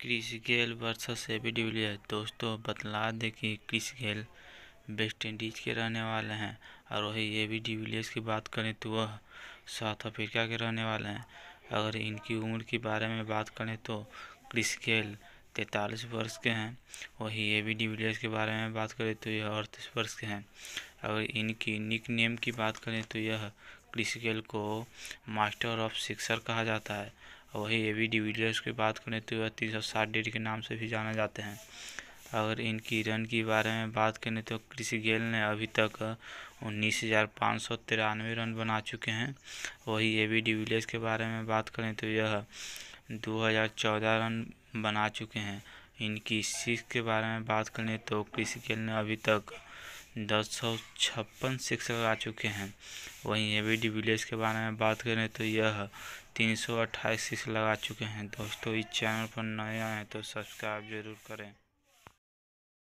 Chris Gayle versus AB de Villiers दोस्तों बतला दें कि क्रिस गेल वेस्ट इंडीज़ के रहने वाले हैं और वही एबी डिविलियर्स की बात करें तो वह साउथ अफ्रीका के रहने वाले हैं अगर इनकी उम्र के बारे में बात करें तो क्रिस गेल तैंतालीस वर्ष के हैं वही एबी डिविलियर्स के बारे में बात करें तो यह अड़तीस वर्ष के हैं अगर इनकी निक नेम की बात करें तो यह क्रिस गेल को मास्टर ऑफ सिक्सर कहा जाता है वही ए वी डिविलियर्स की बात करें तो वह तीन सौ साठ डेढ़ के नाम से भी जाना जाते हैं अगर इनकी रन के बारे में बात करें तो क्रिस गेल ने अभी तक उन्नीस हज़ार पाँच सौ तिरानवे रन बना चुके हैं वही ए बी डिविलियर्स के बारे में बात करें तो यह दो हज़ार चौदह रन बना चुके हैं इनकी सीख के बारे में बात करें तो क्रिस गेल ने अभी तक दस सौ छप्पन शिक्षक आ चुके हैं वहीं ए बी विलेज के बारे में बात करें तो यह तीन सौ अट्ठाईस शिक्षक लगा चुके हैं दोस्तों इस चैनल पर नए आए तो सब्सक्राइब जरूर करें